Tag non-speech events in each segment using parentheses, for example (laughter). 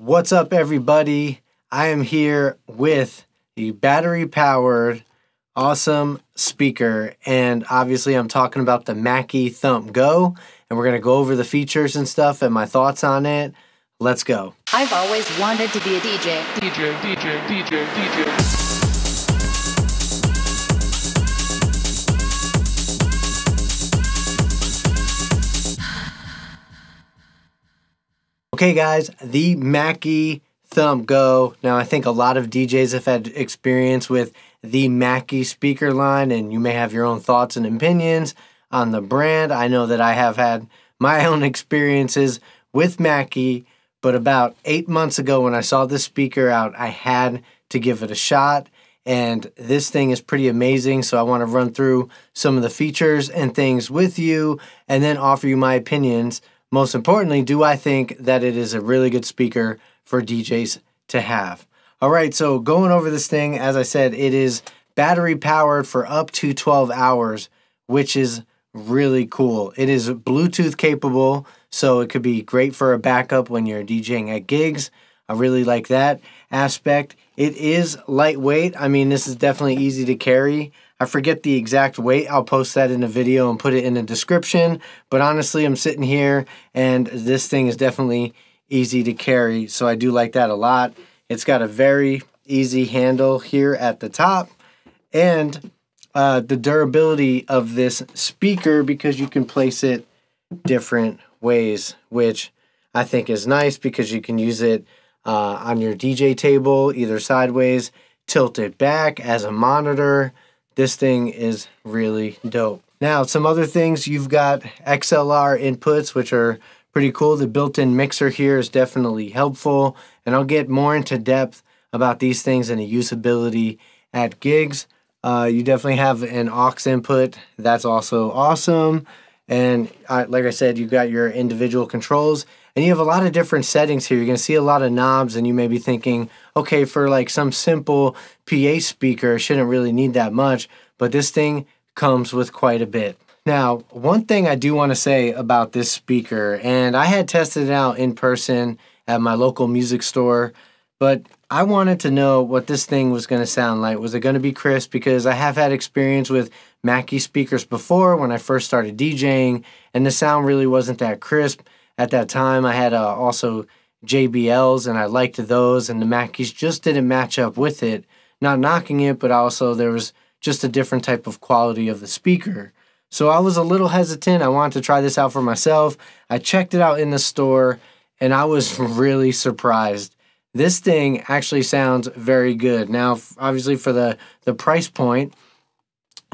What's up, everybody? I am here with the battery powered awesome speaker. And obviously, I'm talking about the Mackie Thump Go. And we're going to go over the features and stuff and my thoughts on it. Let's go. I've always wanted to be a DJ. DJ, DJ, DJ, DJ. Okay, guys, the Mackie Thump Go. Now, I think a lot of DJs have had experience with the Mackie speaker line, and you may have your own thoughts and opinions on the brand. I know that I have had my (laughs) own experiences with Mackie, but about eight months ago when I saw this speaker out, I had to give it a shot. And this thing is pretty amazing. So I want to run through some of the features and things with you and then offer you my opinions most importantly, do I think that it is a really good speaker for DJs to have? All right, so going over this thing, as I said, it is battery powered for up to 12 hours, which is really cool. It is Bluetooth capable, so it could be great for a backup when you're DJing at gigs. I really like that aspect. It is lightweight. I mean, this is definitely easy to carry. I forget the exact weight. I'll post that in a video and put it in the description. But honestly, I'm sitting here and this thing is definitely easy to carry. So I do like that a lot. It's got a very easy handle here at the top. And uh, the durability of this speaker because you can place it different ways, which I think is nice because you can use it uh, on your DJ table, either sideways, tilt it back as a monitor, this thing is really dope. Now, some other things, you've got XLR inputs, which are pretty cool. The built-in mixer here is definitely helpful, and I'll get more into depth about these things and the usability at gigs. Uh, you definitely have an aux input. That's also awesome. And uh, like I said, you've got your individual controls. And you have a lot of different settings here. You're going to see a lot of knobs, and you may be thinking, okay, for like some simple PA speaker, shouldn't really need that much, but this thing comes with quite a bit. Now, one thing I do want to say about this speaker, and I had tested it out in person at my local music store, but I wanted to know what this thing was going to sound like. Was it going to be crisp? Because I have had experience with Mackie speakers before when I first started DJing, and the sound really wasn't that crisp at that time. I had uh, also JBLs and I liked those, and the Mackies just didn't match up with it. Not knocking it, but also there was just a different type of quality of the speaker. So I was a little hesitant. I wanted to try this out for myself. I checked it out in the store and I was (laughs) really surprised. This thing actually sounds very good. Now, obviously, for the, the price point,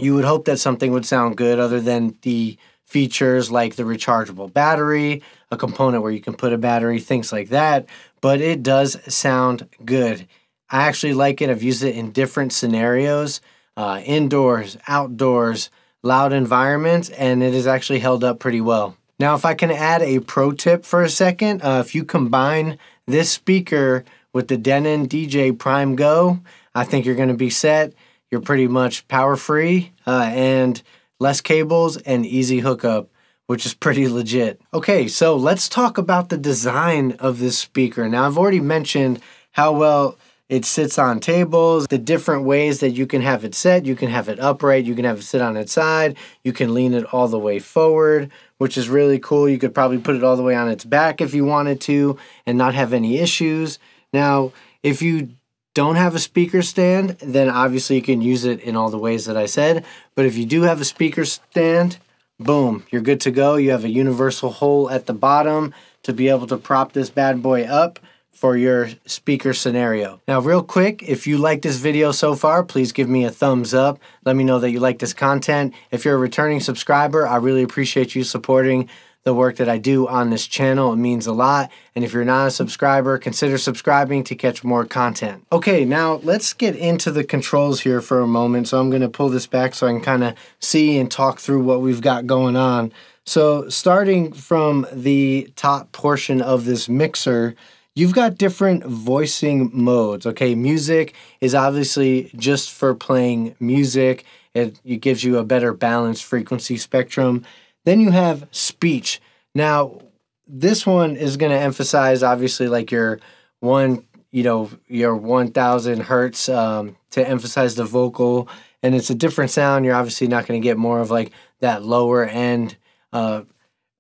you would hope that something would sound good other than the features like the rechargeable battery, a component where you can put a battery, things like that. But it does sound good. I actually like it. I've used it in different scenarios uh, indoors, outdoors, loud environments, and it has actually held up pretty well. Now, if I can add a pro tip for a second, uh, if you combine this speaker with the Denon DJ Prime Go, I think you're going to be set. You're pretty much power free uh, and less cables, and easy hookup, which is pretty legit. Okay, so let's talk about the design of this speaker. Now, I've already mentioned how well it sits on tables, the different ways that you can have it set. You can have it upright, you can have it sit on its side, you can lean it all the way forward, which is really cool. You could probably put it all the way on its back if you wanted to and not have any issues. Now, if you don't have a speaker stand, then obviously you can use it in all the ways that I said. But if you do have a speaker stand, boom, you're good to go. You have a universal hole at the bottom to be able to prop this bad boy up for your speaker scenario. Now real quick, if you like this video so far, please give me a thumbs up. Let me know that you like this content. If you're a returning subscriber, I really appreciate you supporting the work that I do on this channel. It means a lot. And if you're not a subscriber, consider subscribing to catch more content. Okay, now let's get into the controls here for a moment. So I'm going to pull this back so I can kind of see and talk through what we've got going on. So starting from the top portion of this mixer, you've got different voicing modes. Okay, music is obviously just for playing music. It, it gives you a better balanced frequency spectrum. Then you have speech. Now, this one is going to emphasize obviously like your one, you know, your 1000 hertz um, to emphasize the vocal and it's a different sound. You're obviously not going to get more of like that lower end uh,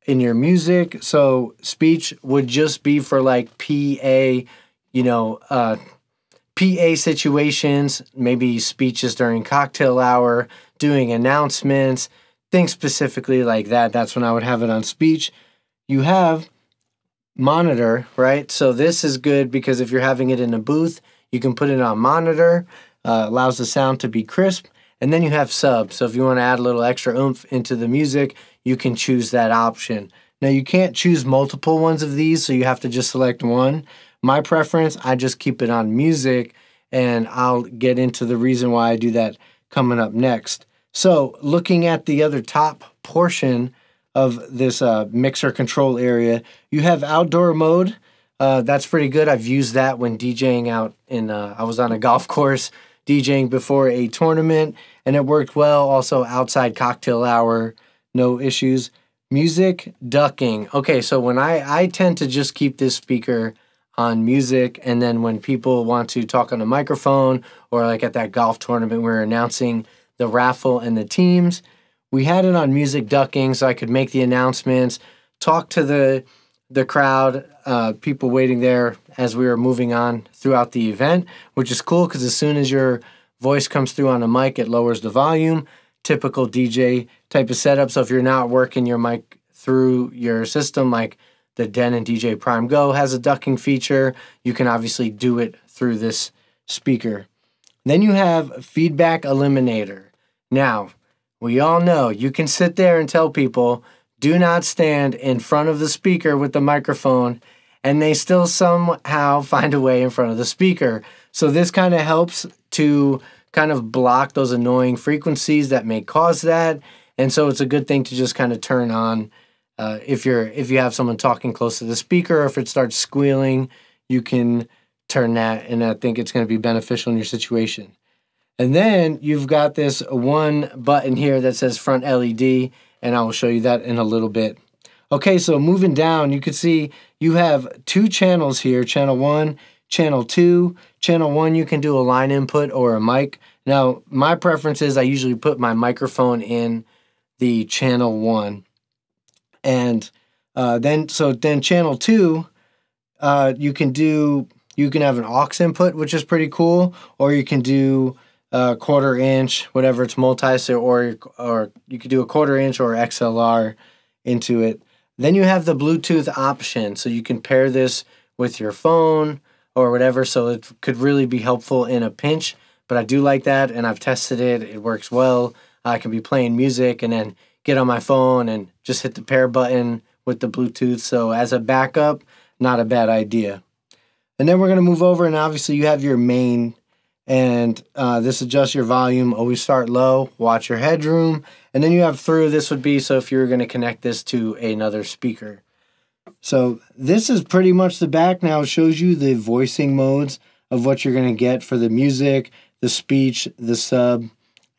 in your music. So speech would just be for like PA, you know, uh, PA situations, maybe speeches during cocktail hour, doing announcements, specifically like that, that's when I would have it on speech. You have monitor, right? So this is good because if you're having it in a booth, you can put it on monitor, uh, allows the sound to be crisp, and then you have sub. So if you want to add a little extra oomph into the music, you can choose that option. Now you can't choose multiple ones of these, so you have to just select one. My preference, I just keep it on music, and I'll get into the reason why I do that coming up next. So looking at the other top portion of this uh, mixer control area, you have outdoor mode. Uh, that's pretty good. I've used that when DJing out in, uh, I was on a golf (laughs) course DJing before a tournament and it worked well. Also outside cocktail hour, no issues. Music ducking. Okay, so when I, I tend to just keep this speaker on music and then when people want to talk on a microphone or like at that golf tournament we we're announcing – the raffle and the teams. We had it on Music Ducking so I could make the announcements, talk to the the crowd, uh, people waiting there as we were moving on throughout the event, which is cool because as soon as your voice comes through on a mic, it lowers the volume. Typical DJ type of setup. So if you're not working your mic through your system, like the Den and DJ Prime Go has a ducking feature, you can obviously do it through this speaker. Then you have feedback eliminator. Now, we all know you can sit there and tell people, do not stand in front of the speaker with the microphone, and they still somehow find a way in front of the speaker. So this kind of helps to kind of block those annoying frequencies that may cause that. And so it's a good thing to just kind of turn on uh, if you're if you have someone talking close to the speaker, or if it starts squealing, you can turn that, and I think it's going to be beneficial in your situation. And then you've got this one button here that says front LED, and I will show you that in a little bit. Okay, so moving down, you can see you have two channels here, channel one, channel two. Channel one, you can do a line input or a mic. Now, my preference is I usually put my microphone in the channel one. And uh, then, so then channel two, uh, you can do you can have an aux input, which is pretty cool, or you can do a quarter inch, whatever it's multi, so or or you could do a quarter inch or XLR into it. Then you have the Bluetooth option, so you can pair this with your phone or whatever. So it could really be helpful in a pinch. But I do like that, and I've tested it. It works well. I can be playing music and then get on my phone and just hit the pair button with the Bluetooth. So as a backup, not a bad idea. And then we're going to move over, and obviously, you have your main, and uh, this adjusts your volume. Always start low, watch your headroom, and then you have through. This would be so if you are going to connect this to another speaker. So, this is pretty much the back now. It shows you the voicing modes of what you're going to get for the music, the speech, the sub,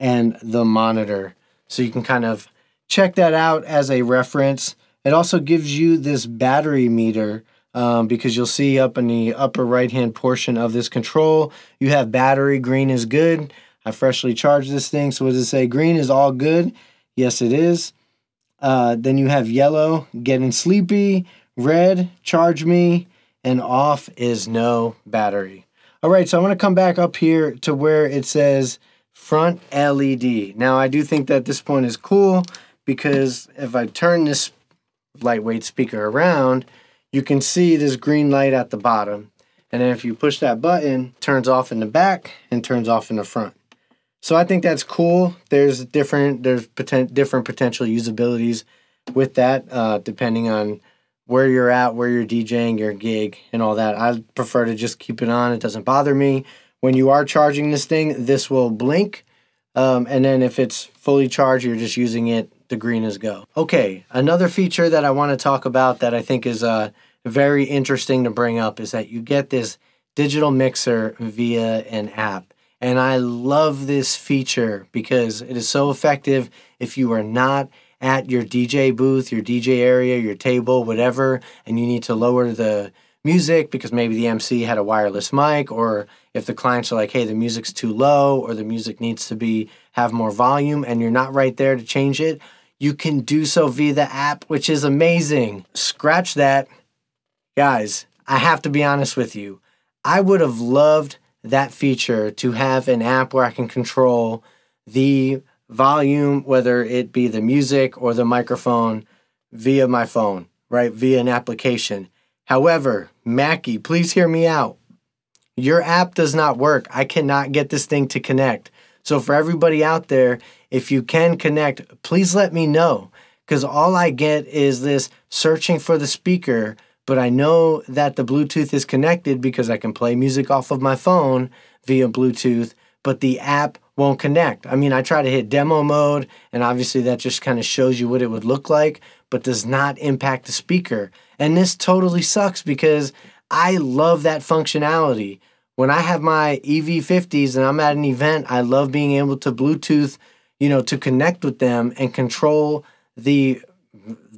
and the monitor. So, you can kind of check that out as a reference. It also gives you this battery meter um, because you'll see up in the upper right hand portion of this control, you have battery, green is good. I freshly charged this thing, so what does it say? Green is all good. Yes, it is. Uh, then you have yellow, getting sleepy, red, charge me, and off is no battery. All right, so I'm gonna come back up here to where it says front LED. Now, I do think that this point is cool because if I turn this lightweight speaker around, you can see this green light at the bottom. And then if you push that button, turns off in the back and turns off in the front. So I think that's cool. There's different there's poten- different potential usabilities with that, uh, depending on where you're at, where you're DJing, your gig, and all that. I prefer to just keep it on. It doesn't bother me. When you are charging this thing, this will blink, um, and then if it's fully charged, you're just using it. The green is go. Okay, another feature that I want to talk about that I think is uh, very interesting to bring up is that you get this digital mixer via an app. And I love this feature because it is so effective if you are not at your DJ booth, your DJ area, your table, whatever, and you need to lower the music because maybe the MC had a wireless mic or if the clients are like, "Hey, the music's too low or the music needs to be have more volume and you're not right there to change it." You can do so via the app, which is amazing. Scratch that Guys, I have to be honest with you. I would have loved that feature to have an app where I can control the volume, whether it be the music or the microphone, via my phone, right? Via an application. However, Mackie, please hear me out. Your app does not work. I cannot get this thing to connect. So, for everybody out there, if you can connect, please let me know because all I get is this searching for the speaker but I know that the Bluetooth is connected because I can play music off of my phone via Bluetooth, but the app won't connect. I mean, I try to hit demo mode, and obviously that just kind of shows you what it would look like, but does not impact the speaker. And this totally sucks because I love that functionality. When I have my EV50s and I'm at an event, I love being able to Bluetooth, you know, to connect with them and control the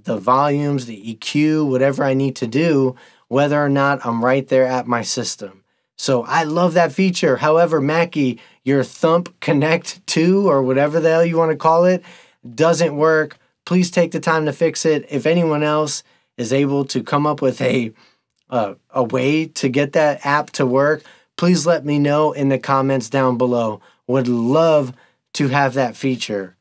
the volumes, the EQ, whatever I need to do, whether or not I'm right there at my system. So I love that feature. However, Mackie, your Thump Connect 2 or whatever the hell you want to call it doesn't work. Please take the time to fix it. If anyone else is able to come up with a a way to get that app to work, please let me know in the comments down below. Would love to have that feature.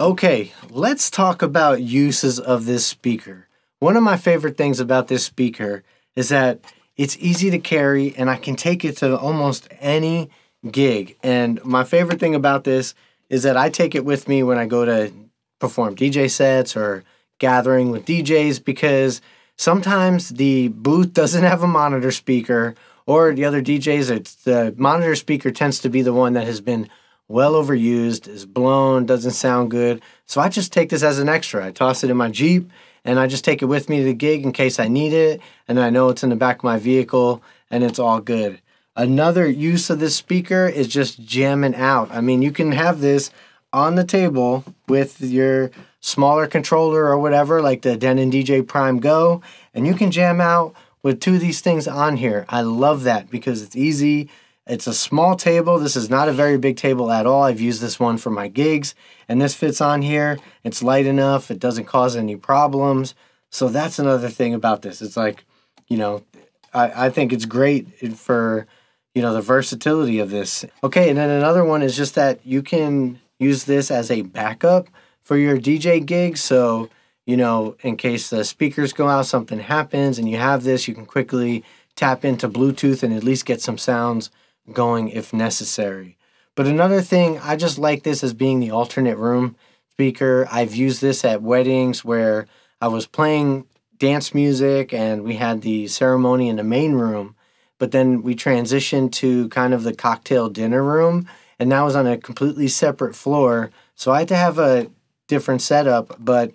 Okay, let's talk about uses of this speaker. One of my favorite things about this speaker is that it's easy to carry and I can take it to almost any gig. And my favorite thing about this is that I take it with me when I go to perform DJ sets or gathering with DJs because sometimes the booth doesn't have a monitor speaker or the other DJs, the monitor speaker tends to be the one that has been well overused, is blown, doesn't sound good. So I just take this as an extra. I toss it in my Jeep and I just take it with me to the gig in case I need it and I know it's in the back of my vehicle and it's all good. Another use of this speaker is just jamming out. I mean, you can have this on the table with your smaller controller or whatever, like the Denon DJ Prime Go, and you can jam out with two of these things on here. I love that because it's easy it's a small table. This is not a very big table at all. I've used this one for my gigs and this fits on here. It's light enough. It doesn't cause any problems. So that's another thing about this. It's like, you know, I, I think it's great for, you know, the versatility of this. Okay, and then another one is just that you can use this as a backup for your DJ gig. So, you know, in case the speakers go out, something happens and you have this, you can quickly tap into Bluetooth and at least get some sounds going if necessary. But another thing, I just like this as being the alternate room speaker. I've used this at weddings where I was playing dance music and we had the ceremony in the main room, but then we transitioned to kind of the cocktail dinner room and that was on a completely separate floor. So I had to have a different setup, but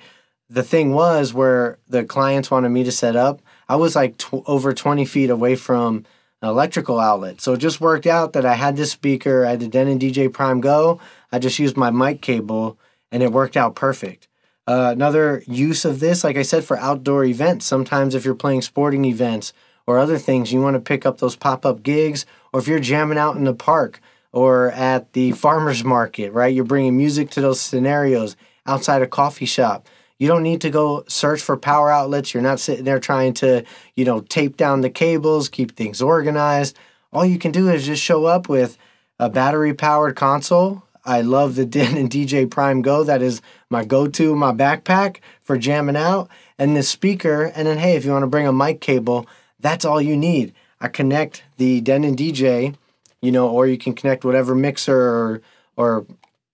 the thing was where the clients wanted me to set up, I was like over 20 feet away from an electrical outlet. So it just worked out that I had this speaker, I had the Denon DJ Prime Go. I just used my mic cable and it worked out perfect. Uh, another use of this, like I said, for outdoor events. Sometimes if you're playing sporting events or other things, you want to pick up those pop up gigs, or if you're jamming out in the park or at the farmer's market, right? You're bringing music to those scenarios outside a coffee shop. You don't need to go search for power outlets. You're not sitting there trying to, you know, tape down the cables, keep things organized. All you can do is just show up with a battery powered console. I love the (laughs) DIN and DJ Prime Go. That is my go to, my backpack for jamming out, and the speaker. And then, hey, if you want to bring a mic cable, that's all you need. I connect the Den and DJ, you know, or you can connect whatever mixer or, or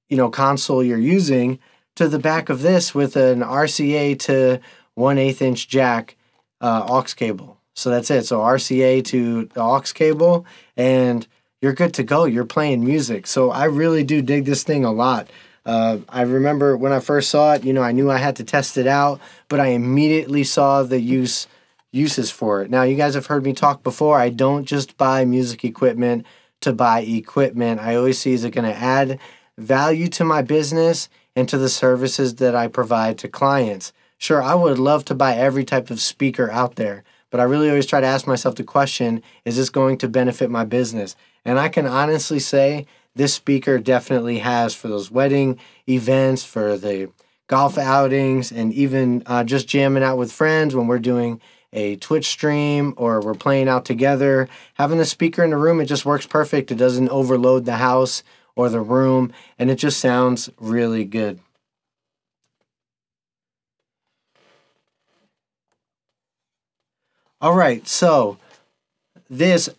you know, console you're using to the back of this with an RCA to 1 inch jack uh, aux cable. So that's it. So RCA to the aux cable, and you're good to go. You're playing music. So I really do dig this thing a lot. Uh, I remember when I first saw it, you know, I knew I had to test it out, but I immediately saw the use uses for it. Now, you guys have heard me talk before. I don't just buy music equipment to buy equipment. I always see is it going to add value to my business and to the services that I provide to clients. Sure, I would love to buy every type of speaker out there, but I really always try to ask myself the question is this going to benefit my business? And I can honestly say this speaker definitely has for those wedding events, for the golf outings, and even uh, just jamming out with friends when we're doing a Twitch stream or we're playing out together. Having the speaker in the room, it just works perfect. It doesn't overload the house or the room, and it just sounds really good. All right, so this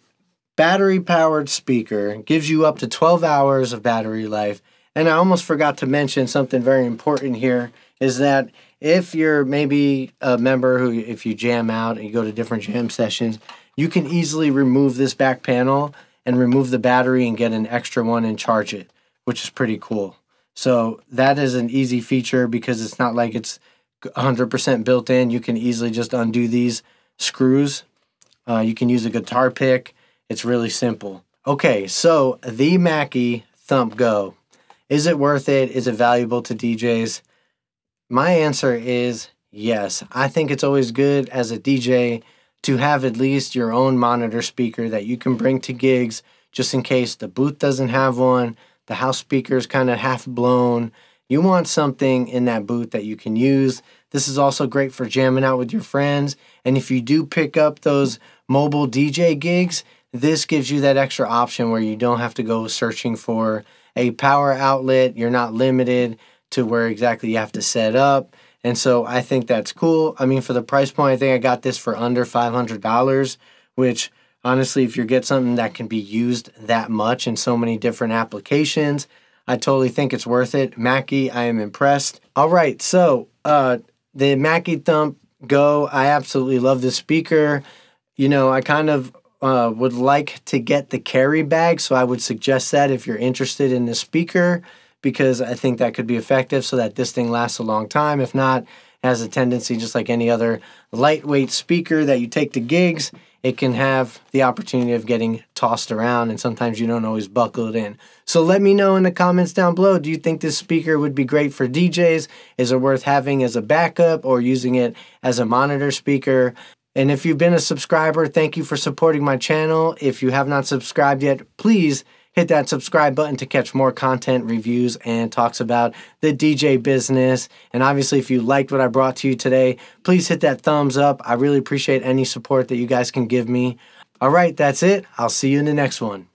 battery powered speaker gives you up to 12 hours of battery life. And I almost forgot to mention something very important here is that if you're maybe a member who, if you jam out and you go to different jam sessions, you can easily remove this back panel and remove the battery and get an extra one and charge it, which is pretty cool. So that is an easy feature because it's not like it's 100% built in. You can easily just undo these screws. Uh, you can use a guitar pick. It's really simple. Okay, so the Mackie Thump Go. Is it worth it? Is it valuable to DJs? My answer is yes. I think it's always good as a DJ to have at least your own monitor speaker that you can bring to gigs just in case the booth doesn't have one, the house speaker is kind of half blown. You want something in that booth that you can use. This is also great for jamming out with your friends. And if you do pick up those mobile DJ gigs, this gives you that extra option where you don't have to go searching for a power outlet. You're not limited to where exactly you have to set up. And so I think that's cool. I mean, for the price point, I think I got this for under $500, which honestly, if you get something that can be used that much in so many different applications, I totally think it's worth it. Mackie, I am impressed. All right, so uh, the Mackie Thump Go, I absolutely love this speaker. You know, I kind of uh, would like to get the carry bag, so I would suggest that if you're interested in this speaker because I think that could be effective so that this thing lasts a long time. If not, has a tendency, just like any other lightweight speaker that you take to gigs, it can have the opportunity of getting tossed around and sometimes you don't always buckle it in. So let me know in the comments down below, do you think this speaker would be great for DJs? Is it worth having as a backup or using it as a monitor speaker? And if you've been a subscriber, thank you for supporting my channel. If you have not subscribed yet, please Hit that subscribe button to catch more content, reviews, and talks about the DJ business. And obviously, if you liked what I brought to you today, please hit that thumbs up. I really appreciate any support that you guys can give me. All right, that's it. I'll see you in the next one.